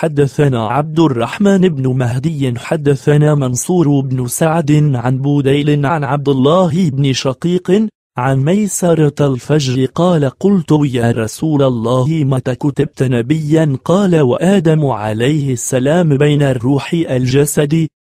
حدثنا عبد الرحمن بن مهدي حدثنا منصور بن سعد عن بوديل عن عبد الله بن شقيق عن ميسرة الفجر قال قلت يا رسول الله متى كتبت نبيا قال وآدم عليه السلام بين الروح الجسد